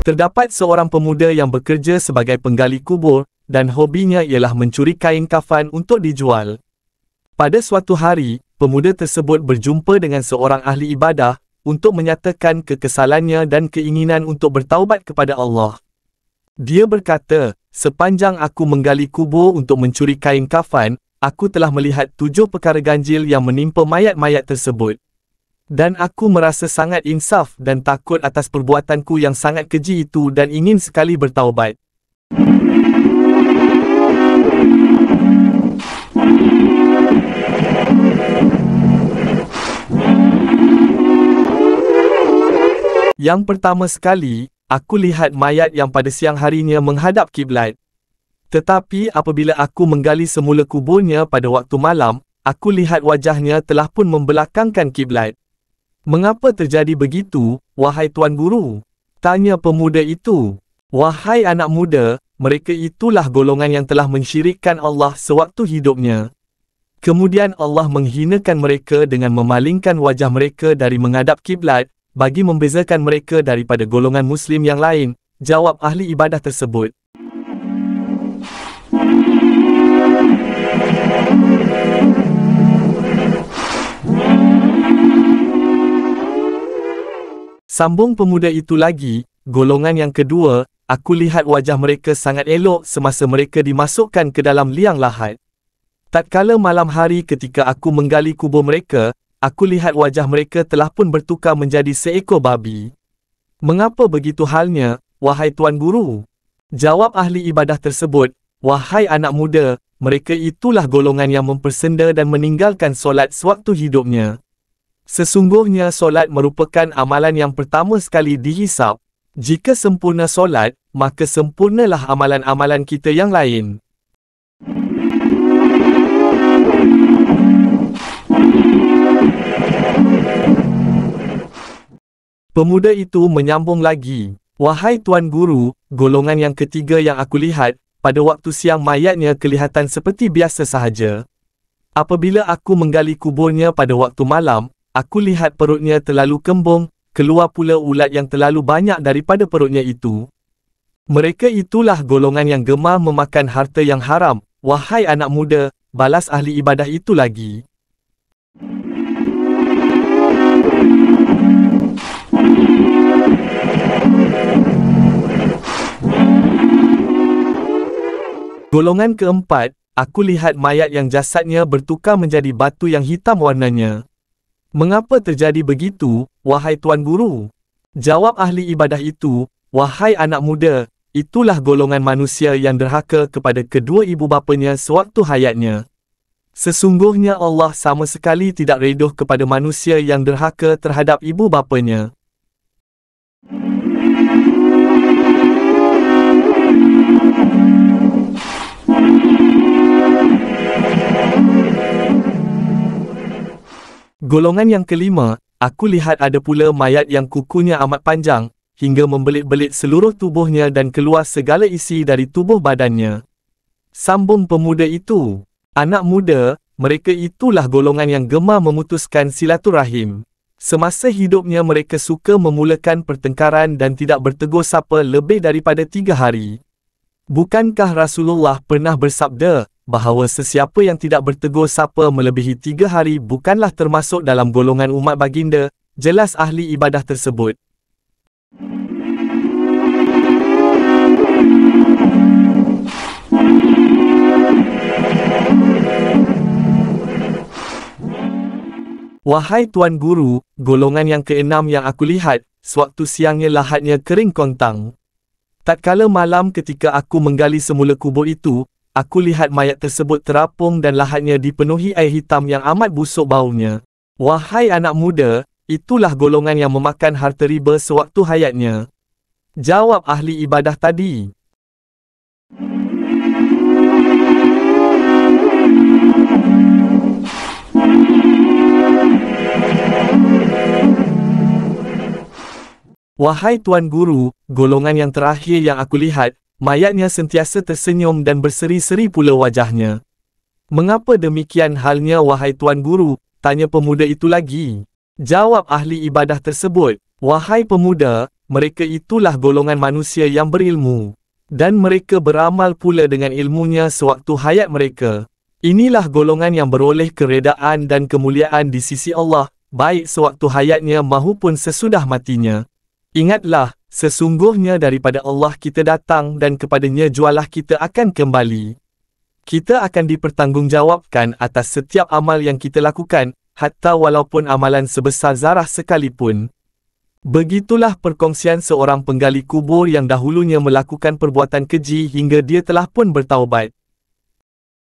Terdapat seorang pemuda yang bekerja sebagai penggali kubur dan hobinya ialah mencuri kain kafan untuk dijual. Pada suatu hari, pemuda tersebut berjumpa dengan seorang ahli ibadah untuk menyatakan kekesalannya dan keinginan untuk bertaubat kepada Allah. Dia berkata, sepanjang aku menggali kubur untuk mencuri kain kafan, aku telah melihat tujuh perkara ganjil yang menimpa mayat-mayat tersebut. Dan aku merasa sangat insaf dan takut atas perbuatanku yang sangat keji itu dan ingin sekali bertaubat. Yang pertama sekali, aku lihat mayat yang pada siang harinya menghadap kiblat. Tetapi apabila aku menggali semula kuburnya pada waktu malam, aku lihat wajahnya telah pun membelakangkan kiblat. Mengapa terjadi begitu, wahai tuan guru? Tanya pemuda itu. Wahai anak muda, mereka itulah golongan yang telah mensyirikkan Allah sewaktu hidupnya. Kemudian Allah menghinakan mereka dengan memalingkan wajah mereka dari mengadap kiblat bagi membezakan mereka daripada golongan Muslim yang lain, jawab ahli ibadah tersebut. Sambung pemuda itu lagi, golongan yang kedua, aku lihat wajah mereka sangat elok semasa mereka dimasukkan ke dalam liang lahat. Tatkala malam hari ketika aku menggali kubur mereka, aku lihat wajah mereka telah pun bertukar menjadi seekor babi. Mengapa begitu halnya, wahai Tuan Guru? Jawab ahli ibadah tersebut, wahai anak muda, mereka itulah golongan yang mempersenda dan meninggalkan solat sewaktu hidupnya. Sesungguhnya solat merupakan amalan yang pertama sekali dihisap. Jika sempurna solat, maka sempurnalah amalan-amalan kita yang lain. Pemuda itu menyambung lagi. Wahai Tuan Guru, golongan yang ketiga yang aku lihat, pada waktu siang mayatnya kelihatan seperti biasa sahaja. Apabila aku menggali kuburnya pada waktu malam, Aku lihat perutnya terlalu kembung, keluar pula ulat yang terlalu banyak daripada perutnya itu. Mereka itulah golongan yang gemar memakan harta yang haram. Wahai anak muda, balas ahli ibadah itu lagi. Golongan keempat, aku lihat mayat yang jasadnya bertukar menjadi batu yang hitam warnanya. Mengapa terjadi begitu, wahai Tuan Guru? Jawab ahli ibadah itu, wahai anak muda, itulah golongan manusia yang derhaka kepada kedua ibu bapanya sewaktu hayatnya. Sesungguhnya Allah sama sekali tidak redoh kepada manusia yang derhaka terhadap ibu bapanya. Golongan yang kelima, aku lihat ada pula mayat yang kukunya amat panjang, hingga membelit-belit seluruh tubuhnya dan keluar segala isi dari tubuh badannya. Sambung pemuda itu, anak muda, mereka itulah golongan yang gemar memutuskan silaturahim. Semasa hidupnya mereka suka memulakan pertengkaran dan tidak bertegur sapa lebih daripada tiga hari. Bukankah Rasulullah pernah bersabda, bahawa sesiapa yang tidak bertegur sapa melebihi tiga hari bukanlah termasuk dalam golongan umat baginda, jelas ahli ibadah tersebut. Wahai Tuan Guru, golongan yang keenam yang aku lihat, sewaktu siangnya lahatnya kering kontang. Tatkala malam ketika aku menggali semula kubur itu, Aku lihat mayat tersebut terapung dan lahatnya dipenuhi air hitam yang amat busuk baunya. Wahai anak muda, itulah golongan yang memakan harta riba sewaktu hayatnya. Jawab ahli ibadah tadi. Wahai Tuan Guru, golongan yang terakhir yang aku lihat, Mayatnya sentiasa tersenyum dan berseri-seri pula wajahnya. Mengapa demikian halnya wahai Tuan Guru? Tanya pemuda itu lagi. Jawab ahli ibadah tersebut. Wahai pemuda, mereka itulah golongan manusia yang berilmu. Dan mereka beramal pula dengan ilmunya sewaktu hayat mereka. Inilah golongan yang beroleh keredaan dan kemuliaan di sisi Allah, baik sewaktu hayatnya maupun sesudah matinya. Ingatlah, sesungguhnya daripada Allah kita datang dan kepadanya jualah kita akan kembali. Kita akan dipertanggungjawabkan atas setiap amal yang kita lakukan, hatta walaupun amalan sebesar zarah sekalipun. Begitulah perkongsian seorang penggali kubur yang dahulunya melakukan perbuatan keji hingga dia telah pun bertaubat.